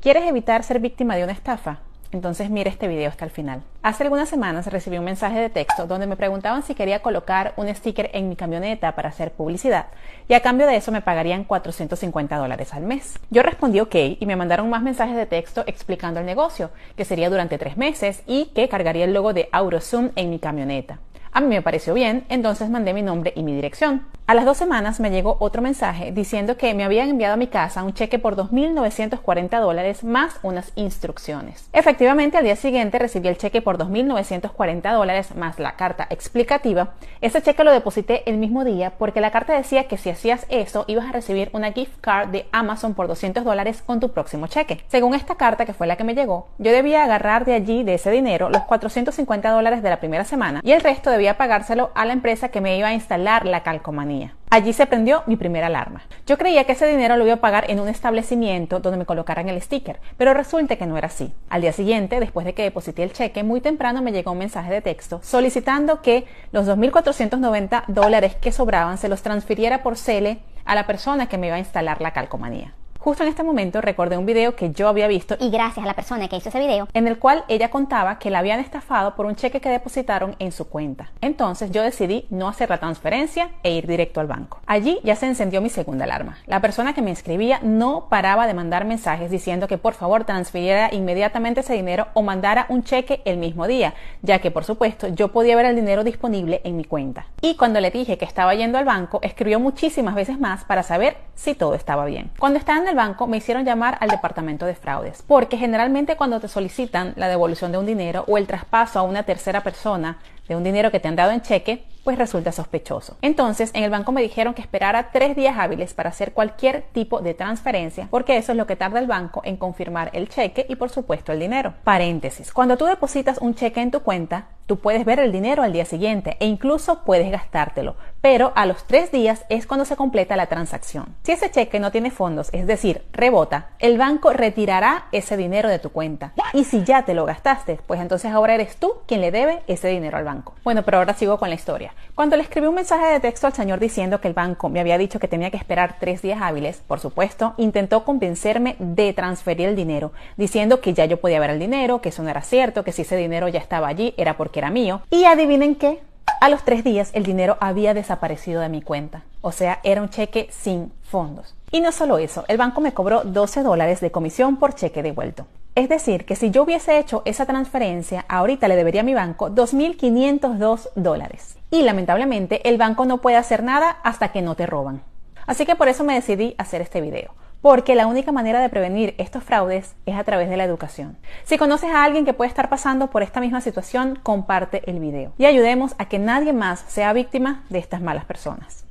¿Quieres evitar ser víctima de una estafa? Entonces mira este video hasta el final. Hace algunas semanas recibí un mensaje de texto donde me preguntaban si quería colocar un sticker en mi camioneta para hacer publicidad y a cambio de eso me pagarían 450 dólares al mes. Yo respondí ok y me mandaron más mensajes de texto explicando el negocio, que sería durante tres meses y que cargaría el logo de AuroZoom en mi camioneta. A mí me pareció bien, entonces mandé mi nombre y mi dirección. A las dos semanas me llegó otro mensaje diciendo que me habían enviado a mi casa un cheque por 2.940 dólares más unas instrucciones. Efectivamente, al día siguiente recibí el cheque por 2.940 dólares más la carta explicativa. Ese cheque lo deposité el mismo día porque la carta decía que si hacías eso ibas a recibir una gift card de Amazon por 200 dólares con tu próximo cheque. Según esta carta que fue la que me llegó, yo debía agarrar de allí, de ese dinero, los 450 dólares de la primera semana y el resto de a pagárselo a la empresa que me iba a instalar la calcomanía. Allí se prendió mi primera alarma. Yo creía que ese dinero lo iba a pagar en un establecimiento donde me colocaran el sticker, pero resulta que no era así. Al día siguiente, después de que deposité el cheque, muy temprano me llegó un mensaje de texto solicitando que los 2.490 dólares que sobraban se los transfiriera por Cele a la persona que me iba a instalar la calcomanía. Justo en este momento recordé un video que yo había visto y gracias a la persona que hizo ese video, en el cual ella contaba que la habían estafado por un cheque que depositaron en su cuenta. Entonces yo decidí no hacer la transferencia e ir directo al banco. Allí ya se encendió mi segunda alarma. La persona que me escribía no paraba de mandar mensajes diciendo que por favor transfiriera inmediatamente ese dinero o mandara un cheque el mismo día, ya que por supuesto yo podía ver el dinero disponible en mi cuenta. Y cuando le dije que estaba yendo al banco, escribió muchísimas veces más para saber si todo estaba bien. Cuando estaba en el banco me hicieron llamar al departamento de fraudes, porque generalmente cuando te solicitan la devolución de un dinero o el traspaso a una tercera persona de un dinero que te han dado en cheque, pues resulta sospechoso. Entonces, en el banco me dijeron que esperara tres días hábiles para hacer cualquier tipo de transferencia, porque eso es lo que tarda el banco en confirmar el cheque y por supuesto el dinero. Paréntesis, cuando tú depositas un cheque en tu cuenta, tú puedes ver el dinero al día siguiente e incluso puedes gastártelo, pero a los tres días es cuando se completa la transacción. Si ese cheque no tiene fondos, es decir, rebota, el banco retirará ese dinero de tu cuenta. Y si ya te lo gastaste, pues entonces ahora eres tú quien le debe ese dinero al banco. Bueno, pero ahora sigo con la historia. Cuando le escribí un mensaje de texto al señor diciendo que el banco me había dicho que tenía que esperar tres días hábiles, por supuesto, intentó convencerme de transferir el dinero, diciendo que ya yo podía ver el dinero, que eso no era cierto, que si ese dinero ya estaba allí era porque era mío. Y adivinen qué, a los tres días el dinero había desaparecido de mi cuenta, o sea, era un cheque sin fondos. Y no solo eso, el banco me cobró 12 dólares de comisión por cheque devuelto. Es decir, que si yo hubiese hecho esa transferencia, ahorita le debería a mi banco 2.502 dólares. Y lamentablemente el banco no puede hacer nada hasta que no te roban. Así que por eso me decidí hacer este video porque la única manera de prevenir estos fraudes es a través de la educación. Si conoces a alguien que puede estar pasando por esta misma situación, comparte el video y ayudemos a que nadie más sea víctima de estas malas personas.